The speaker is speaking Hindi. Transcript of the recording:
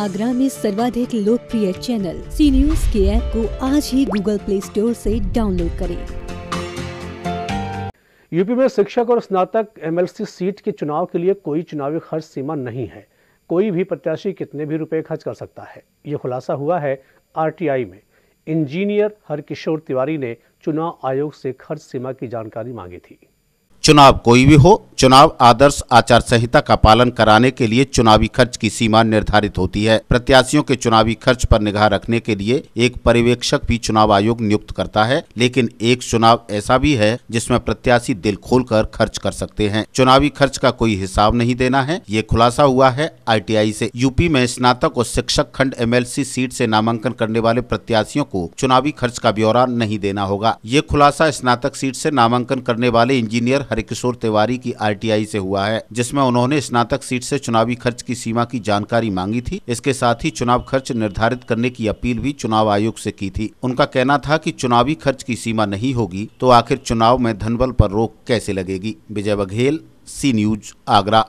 आगरा में सर्वाधिक लोकप्रिय चैनल सी न्यूज के ऐप को आज ही गूगल प्ले स्टोर से डाउनलोड करें यूपी में शिक्षक और स्नातक एमएलसी सीट के चुनाव के लिए कोई चुनावी खर्च सीमा नहीं है कोई भी प्रत्याशी कितने भी रुपए खर्च कर सकता है ये खुलासा हुआ है आरटीआई में इंजीनियर हरकिशोर तिवारी ने चुनाव आयोग से खर्च सीमा की जानकारी मांगी थी चुनाव कोई भी हो चुनाव आदर्श आचार संहिता का पालन कराने के लिए चुनावी खर्च की सीमा निर्धारित होती है प्रत्याशियों के चुनावी खर्च पर निगाह रखने के लिए एक पर्यवेक्षक भी चुनाव आयोग नियुक्त करता है लेकिन एक चुनाव ऐसा भी है जिसमें प्रत्याशी दिल खोलकर खर्च कर सकते हैं चुनावी खर्च का कोई हिसाब नहीं देना है ये खुलासा हुआ है आई से यूपी में स्नातक और शिक्षक खंड एम सीट ऐसी नामांकन करने वाले प्रत्याशियों को चुनावी खर्च का ब्यौरा नहीं देना होगा ये खुलासा स्नातक सीट से नामांकन करने वाले इंजीनियर हरिकिशोर तिवारी की आई आरटीआई से हुआ है जिसमें उन्होंने स्नातक सीट से चुनावी खर्च की सीमा की जानकारी मांगी थी इसके साथ ही चुनाव खर्च निर्धारित करने की अपील भी चुनाव आयोग से की थी उनका कहना था कि चुनावी खर्च की सीमा नहीं होगी तो आखिर चुनाव में धनबल पर रोक कैसे लगेगी विजय बघेल सी न्यूज आगरा